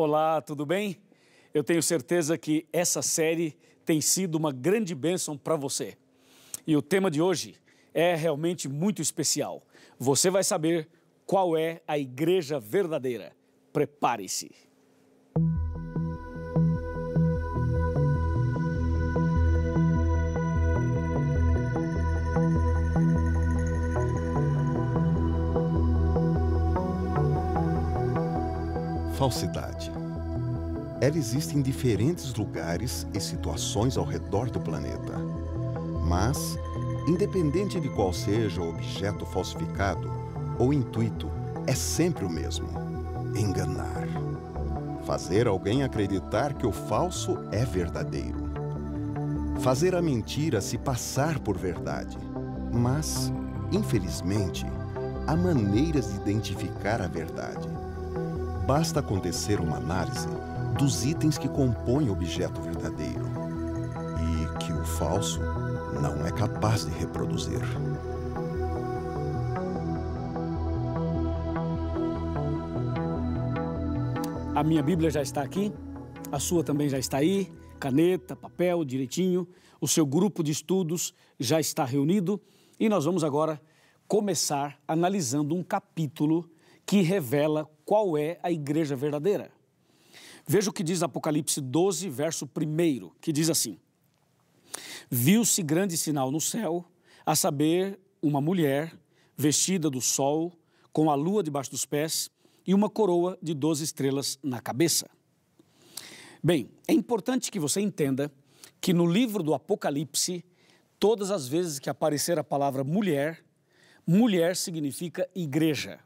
Olá, tudo bem? Eu tenho certeza que essa série tem sido uma grande bênção para você. E o tema de hoje é realmente muito especial. Você vai saber qual é a igreja verdadeira. Prepare-se. falsidade. Ela existe em diferentes lugares e situações ao redor do planeta. Mas, independente de qual seja o objeto falsificado, o intuito é sempre o mesmo: enganar. Fazer alguém acreditar que o falso é verdadeiro. Fazer a mentira se passar por verdade. Mas, infelizmente, há maneiras de identificar a verdade basta acontecer uma análise dos itens que compõem o objeto verdadeiro e que o falso não é capaz de reproduzir. A minha Bíblia já está aqui, a sua também já está aí, caneta, papel, direitinho. O seu grupo de estudos já está reunido e nós vamos agora começar analisando um capítulo que revela qual é a igreja verdadeira. Veja o que diz Apocalipse 12, verso 1, que diz assim: Viu-se grande sinal no céu, a saber, uma mulher vestida do sol, com a lua debaixo dos pés e uma coroa de 12 estrelas na cabeça. Bem, é importante que você entenda que no livro do Apocalipse, todas as vezes que aparecer a palavra mulher, mulher significa igreja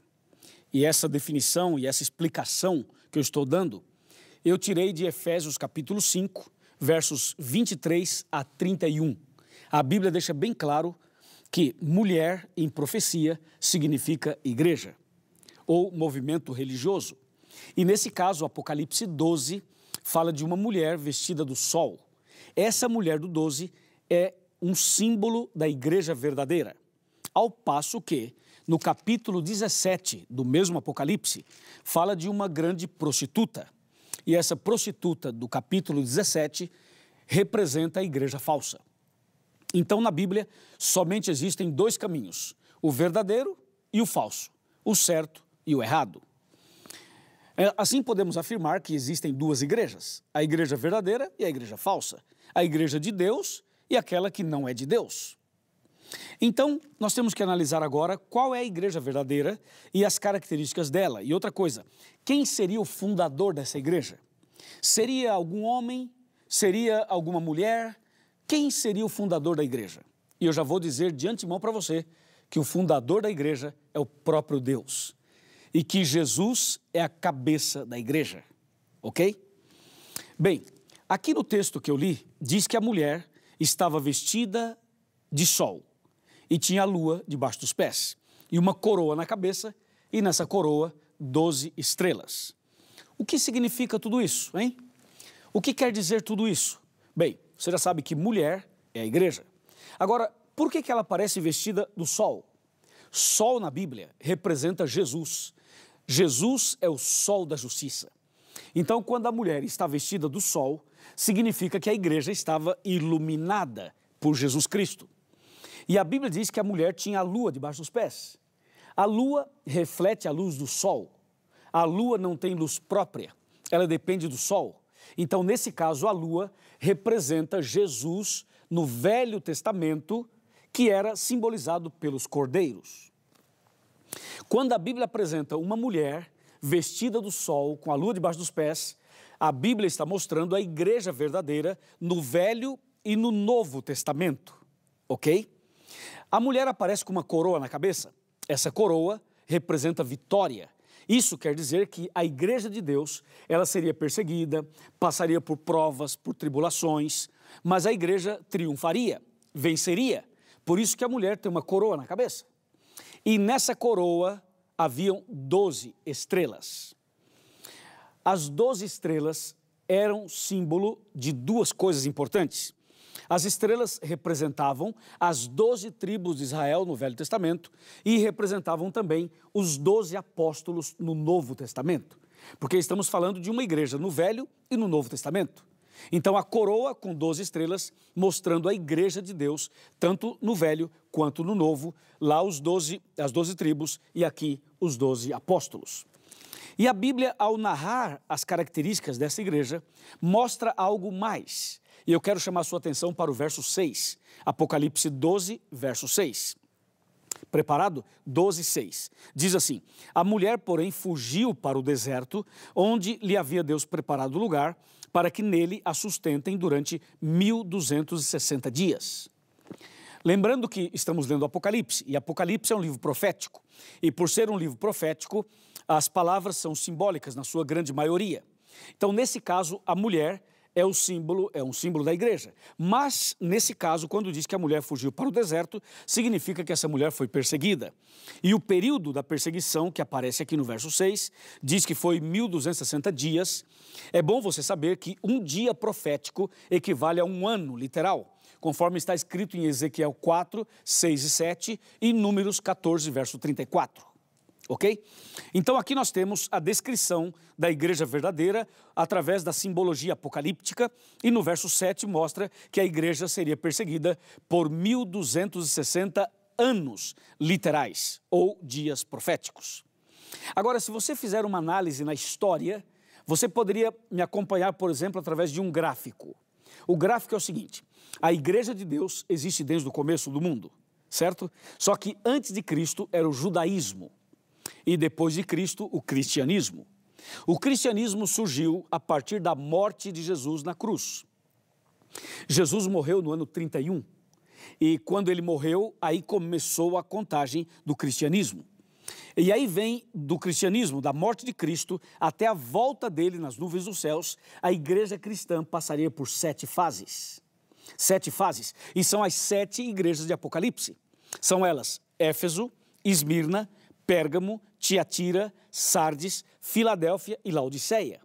e essa definição e essa explicação que eu estou dando, eu tirei de Efésios capítulo 5, versos 23 a 31. A Bíblia deixa bem claro que mulher em profecia significa igreja ou movimento religioso. E nesse caso, Apocalipse 12 fala de uma mulher vestida do sol. Essa mulher do 12 é um símbolo da igreja verdadeira. Ao passo que no capítulo 17 do mesmo Apocalipse, fala de uma grande prostituta. E essa prostituta do capítulo 17 representa a igreja falsa. Então, na Bíblia, somente existem dois caminhos: o verdadeiro e o falso, o certo e o errado. É, assim, podemos afirmar que existem duas igrejas: a igreja verdadeira e a igreja falsa, a igreja de Deus e aquela que não é de Deus. Então, nós temos que analisar agora qual é a igreja verdadeira e as características dela. E outra coisa, quem seria o fundador dessa igreja? Seria algum homem? Seria alguma mulher? Quem seria o fundador da igreja? E eu já vou dizer de antemão para você que o fundador da igreja é o próprio Deus e que Jesus é a cabeça da igreja, ok? Bem, aqui no texto que eu li, diz que a mulher estava vestida de sol e tinha a lua debaixo dos pés, e uma coroa na cabeça, e nessa coroa, doze estrelas. O que significa tudo isso, hein? O que quer dizer tudo isso? Bem, você já sabe que mulher é a igreja. Agora, por que, que ela parece vestida do sol? Sol na Bíblia representa Jesus. Jesus é o sol da justiça. Então, quando a mulher está vestida do sol, significa que a igreja estava iluminada por Jesus Cristo. E a Bíblia diz que a mulher tinha a lua debaixo dos pés. A lua reflete a luz do sol. A lua não tem luz própria, ela depende do sol. Então, nesse caso, a lua representa Jesus no Velho Testamento, que era simbolizado pelos cordeiros. Quando a Bíblia apresenta uma mulher vestida do sol, com a lua debaixo dos pés, a Bíblia está mostrando a igreja verdadeira no Velho e no Novo Testamento, ok? A mulher aparece com uma coroa na cabeça. Essa coroa representa vitória. Isso quer dizer que a igreja de Deus, ela seria perseguida, passaria por provas, por tribulações, mas a igreja triunfaria, venceria. Por isso que a mulher tem uma coroa na cabeça. E nessa coroa haviam doze estrelas. As doze estrelas eram símbolo de duas coisas importantes. As estrelas representavam as doze tribos de Israel no Velho Testamento e representavam também os doze apóstolos no Novo Testamento, porque estamos falando de uma igreja no Velho e no Novo Testamento. Então, a coroa com 12 estrelas, mostrando a igreja de Deus, tanto no Velho quanto no Novo, lá os 12, as 12 tribos e aqui os 12 apóstolos. E a Bíblia, ao narrar as características dessa igreja, mostra algo mais. E eu quero chamar sua atenção para o verso 6, Apocalipse 12, verso 6. Preparado? 12, 6. Diz assim: A mulher, porém, fugiu para o deserto, onde lhe havia Deus preparado lugar, para que nele a sustentem durante 1260 dias. Lembrando que estamos lendo Apocalipse, e Apocalipse é um livro profético. E por ser um livro profético, as palavras são simbólicas na sua grande maioria. Então, nesse caso, a mulher é o símbolo, é um símbolo da igreja. Mas, nesse caso, quando diz que a mulher fugiu para o deserto, significa que essa mulher foi perseguida. E o período da perseguição, que aparece aqui no verso 6, diz que foi 1260 dias. É bom você saber que um dia profético equivale a um ano literal conforme está escrito em Ezequiel 4, 6 e 7 e Números 14, verso 34. Ok? Então aqui nós temos a descrição da igreja verdadeira através da simbologia apocalíptica, e no verso 7 mostra que a igreja seria perseguida por 1260 anos literais ou dias proféticos. Agora, se você fizer uma análise na história, você poderia me acompanhar, por exemplo, através de um gráfico. O gráfico é o seguinte: a igreja de Deus existe desde o começo do mundo, certo? Só que antes de Cristo era o judaísmo e, depois de Cristo, o cristianismo. O cristianismo surgiu a partir da morte de Jesus na cruz. Jesus morreu no ano 31 e, quando ele morreu, aí começou a contagem do cristianismo. E aí vem do cristianismo, da morte de Cristo, até a volta dele nas nuvens dos céus, a igreja cristã passaria por sete fases. Sete fases. E são as sete igrejas de Apocalipse. São elas Éfeso, Esmirna, Pérgamo, Tiatira, Sardes, Filadélfia e Laodiceia.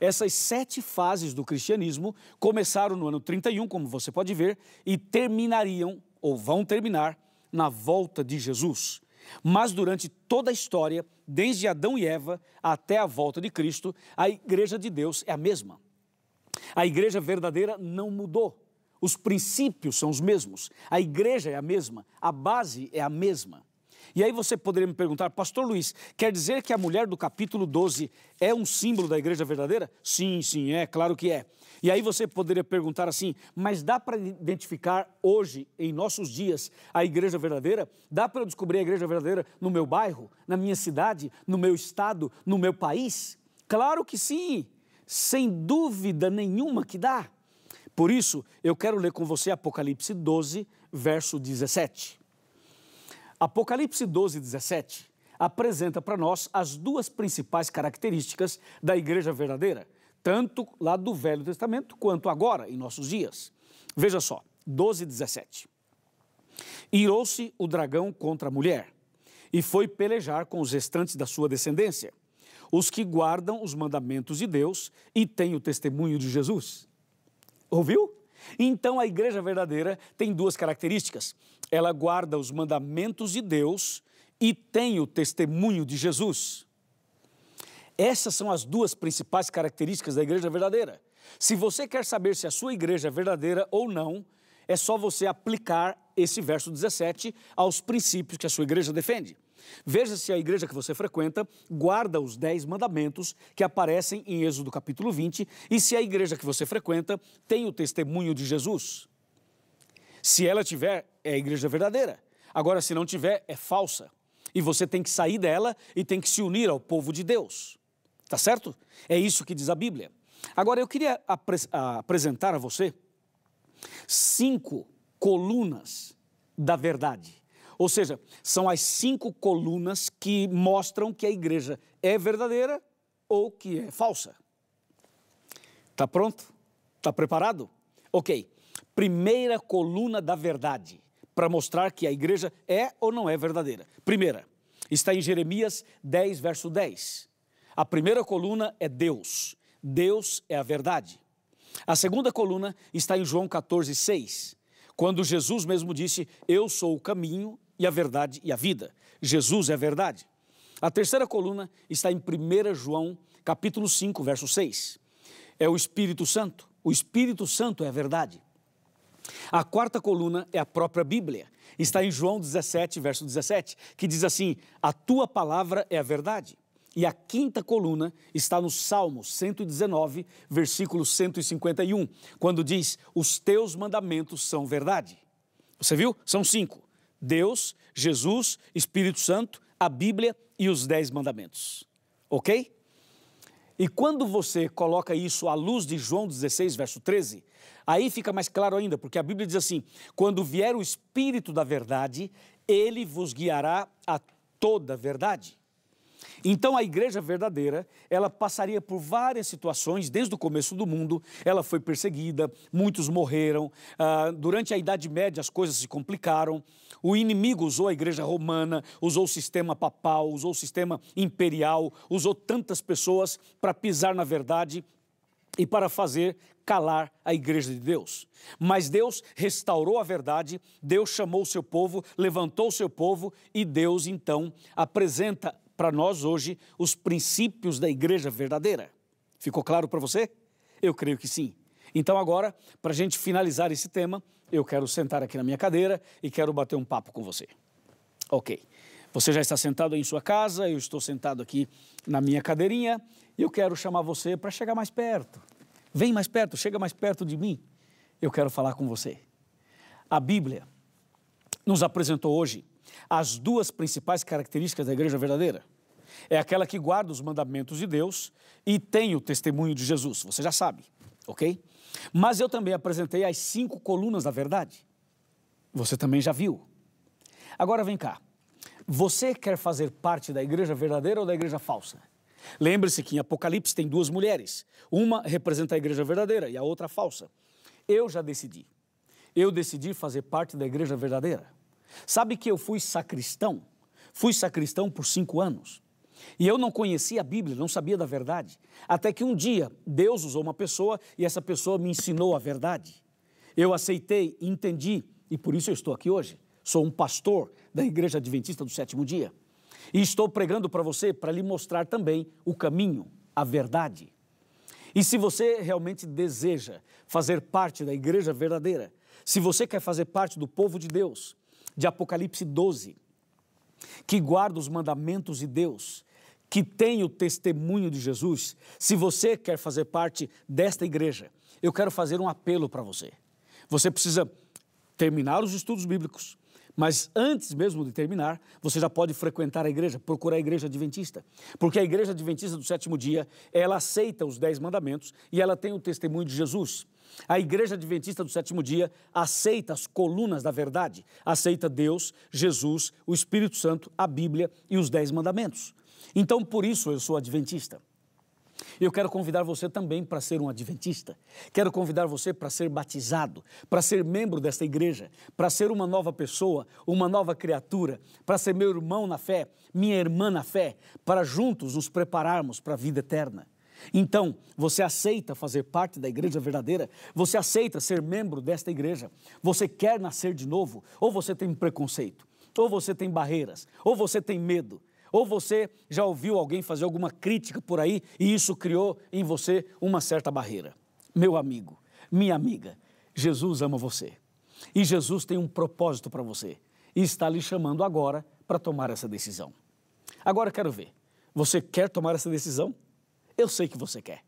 Essas sete fases do cristianismo começaram no ano 31, como você pode ver, e terminariam, ou vão terminar, na volta de Jesus. Mas durante toda a história, desde Adão e Eva até a volta de Cristo, a igreja de Deus é a mesma. A igreja verdadeira não mudou. Os princípios são os mesmos. A igreja é a mesma. A base é a mesma. E aí você poderia me perguntar, Pastor Luiz, quer dizer que a mulher do capítulo 12 é um símbolo da igreja verdadeira? Sim, sim, é, claro que é. E aí você poderia perguntar assim, mas dá para identificar hoje, em nossos dias, a igreja verdadeira? Dá para eu descobrir a igreja verdadeira no meu bairro, na minha cidade, no meu estado, no meu país? Claro que sim, sem dúvida nenhuma que dá. Por isso, eu quero ler com você Apocalipse 12, verso 17. Apocalipse 12, 17 apresenta para nós as duas principais características da igreja verdadeira, tanto lá do Velho Testamento quanto agora, em nossos dias. Veja só, 12, 17. Irou-se o dragão contra a mulher e foi pelejar com os restantes da sua descendência, os que guardam os mandamentos de Deus e têm o testemunho de Jesus. Ouviu? Então, a igreja verdadeira tem duas características: ela guarda os mandamentos de Deus e tem o testemunho de Jesus. Essas são as duas principais características da igreja verdadeira. Se você quer saber se a sua igreja é verdadeira ou não, é só você aplicar esse verso 17 aos princípios que a sua igreja defende. Veja se a igreja que você frequenta guarda os dez mandamentos que aparecem em Êxodo capítulo 20 e se a igreja que você frequenta tem o testemunho de Jesus. Se ela tiver, é a igreja verdadeira. Agora, se não tiver, é falsa. E você tem que sair dela e tem que se unir ao povo de Deus. Tá certo? É isso que diz a Bíblia. Agora, eu queria apresentar a você cinco colunas da verdade. Ou seja, são as cinco colunas que mostram que a igreja é verdadeira ou que é falsa. Está pronto? Está preparado? Ok. Primeira coluna da verdade, para mostrar que a igreja é ou não é verdadeira. Primeira, está em Jeremias 10, verso 10. A primeira coluna é Deus. Deus é a verdade. A segunda coluna está em João 14, 6, quando Jesus mesmo disse: Eu sou o caminho, e a verdade e a vida. Jesus é a verdade. A terceira coluna está em 1 João, capítulo 5, verso 6. É o Espírito Santo. O Espírito Santo é a verdade. A quarta coluna é a própria Bíblia. Está em João 17, verso 17, que diz assim: A tua palavra é a verdade. E a quinta coluna está no Salmo 119, versículo 151, quando diz: Os teus mandamentos são verdade. Você viu? São cinco. Deus, Jesus, Espírito Santo, a Bíblia e os Dez Mandamentos. Ok? E quando você coloca isso à luz de João 16, verso 13, aí fica mais claro ainda, porque a Bíblia diz assim: quando vier o Espírito da Verdade, ele vos guiará a toda a verdade. Então a igreja verdadeira, ela passaria por várias situações desde o começo do mundo. Ela foi perseguida, muitos morreram. Ah, durante a Idade Média as coisas se complicaram. O inimigo usou a igreja romana, usou o sistema papal, usou o sistema imperial, usou tantas pessoas para pisar na verdade e para fazer calar a igreja de Deus. Mas Deus restaurou a verdade, Deus chamou o seu povo, levantou o seu povo e Deus então apresenta para nós hoje os princípios da igreja verdadeira. Ficou claro para você? Eu creio que sim. Então, agora, para a gente finalizar esse tema, eu quero sentar aqui na minha cadeira e quero bater um papo com você. Ok. Você já está sentado em sua casa, eu estou sentado aqui na minha cadeirinha e eu quero chamar você para chegar mais perto. Vem mais perto, chega mais perto de mim. Eu quero falar com você. A Bíblia nos apresentou hoje as duas principais características da igreja verdadeira é aquela que guarda os mandamentos de Deus e tem o testemunho de Jesus, você já sabe, ok? Mas eu também apresentei as cinco colunas da verdade. Você também já viu. Agora vem cá. Você quer fazer parte da igreja verdadeira ou da igreja falsa? Lembre-se que em Apocalipse tem duas mulheres. Uma representa a igreja verdadeira e a outra a falsa. Eu já decidi. Eu decidi fazer parte da igreja verdadeira. Sabe que eu fui sacristão? Fui sacristão por cinco anos. E eu não conhecia a Bíblia, não sabia da verdade. Até que um dia Deus usou uma pessoa e essa pessoa me ensinou a verdade. Eu aceitei, entendi e por isso eu estou aqui hoje. Sou um pastor da Igreja Adventista do Sétimo Dia. E estou pregando para você para lhe mostrar também o caminho, a verdade. E se você realmente deseja fazer parte da igreja verdadeira, se você quer fazer parte do povo de Deus, de Apocalipse 12, que guarda os mandamentos de Deus, que tem o testemunho de Jesus, se você quer fazer parte desta igreja, eu quero fazer um apelo para você. Você precisa terminar os estudos bíblicos, mas antes mesmo de terminar, você já pode frequentar a igreja, procurar a igreja adventista. Porque a igreja adventista do sétimo dia, ela aceita os dez mandamentos e ela tem o testemunho de Jesus. A igreja adventista do sétimo dia aceita as colunas da verdade, aceita Deus, Jesus, o Espírito Santo, a Bíblia e os dez mandamentos. Então, por isso eu sou adventista. Eu quero convidar você também para ser um adventista. Quero convidar você para ser batizado, para ser membro desta igreja, para ser uma nova pessoa, uma nova criatura, para ser meu irmão na fé, minha irmã na fé, para juntos nos prepararmos para a vida eterna. Então, você aceita fazer parte da igreja verdadeira? Você aceita ser membro desta igreja? Você quer nascer de novo? Ou você tem preconceito? Ou você tem barreiras? Ou você tem medo? Ou você já ouviu alguém fazer alguma crítica por aí e isso criou em você uma certa barreira. Meu amigo, minha amiga, Jesus ama você. E Jesus tem um propósito para você e está lhe chamando agora para tomar essa decisão. Agora quero ver, você quer tomar essa decisão? Eu sei que você quer.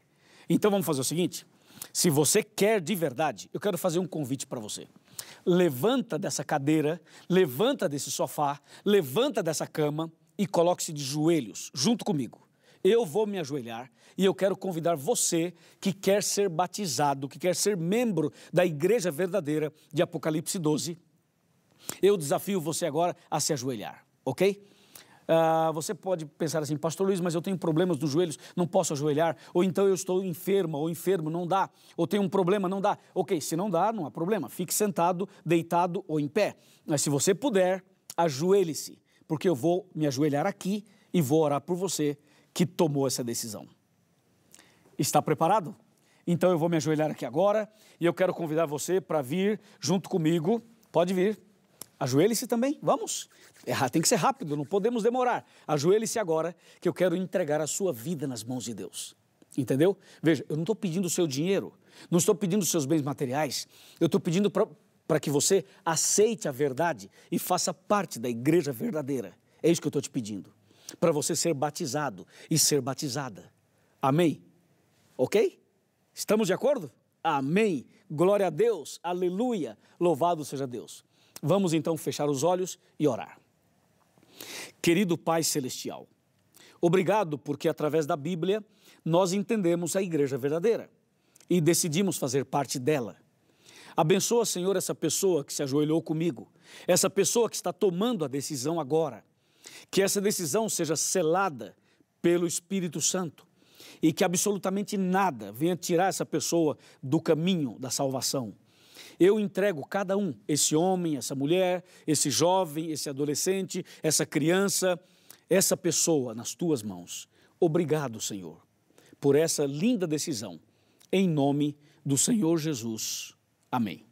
Então vamos fazer o seguinte: se você quer de verdade, eu quero fazer um convite para você. Levanta dessa cadeira, levanta desse sofá, levanta dessa cama e coloque-se de joelhos junto comigo. Eu vou me ajoelhar e eu quero convidar você que quer ser batizado, que quer ser membro da igreja verdadeira de Apocalipse 12. Eu desafio você agora a se ajoelhar, ok? Uh, você pode pensar assim, Pastor Luiz, mas eu tenho problemas nos joelhos, não posso ajoelhar, ou então eu estou enfermo ou enfermo, não dá, ou tenho um problema, não dá. Ok, se não dá, não há problema, fique sentado, deitado ou em pé. Mas se você puder, ajoelhe-se porque eu vou me ajoelhar aqui e vou orar por você que tomou essa decisão. Está preparado? Então eu vou me ajoelhar aqui agora e eu quero convidar você para vir junto comigo. Pode vir. Ajoelhe-se também, vamos. É, tem que ser rápido, não podemos demorar. Ajoelhe-se agora, que eu quero entregar a sua vida nas mãos de Deus. Entendeu? Veja, eu não estou pedindo o seu dinheiro, não estou pedindo os seus bens materiais, eu estou pedindo para para que você aceite a verdade e faça parte da igreja verdadeira. É isso que eu estou te pedindo. Para você ser batizado e ser batizada. Amém? Ok? Estamos de acordo? Amém. Glória a Deus. Aleluia. Louvado seja Deus. Vamos então fechar os olhos e orar. Querido Pai Celestial, obrigado porque através da Bíblia nós entendemos a igreja verdadeira e decidimos fazer parte dela. Abençoa, Senhor, essa pessoa que se ajoelhou comigo, essa pessoa que está tomando a decisão agora. Que essa decisão seja selada pelo Espírito Santo e que absolutamente nada venha tirar essa pessoa do caminho da salvação. Eu entrego cada um, esse homem, essa mulher, esse jovem, esse adolescente, essa criança, essa pessoa nas tuas mãos. Obrigado, Senhor, por essa linda decisão. Em nome do Senhor Jesus. Amém.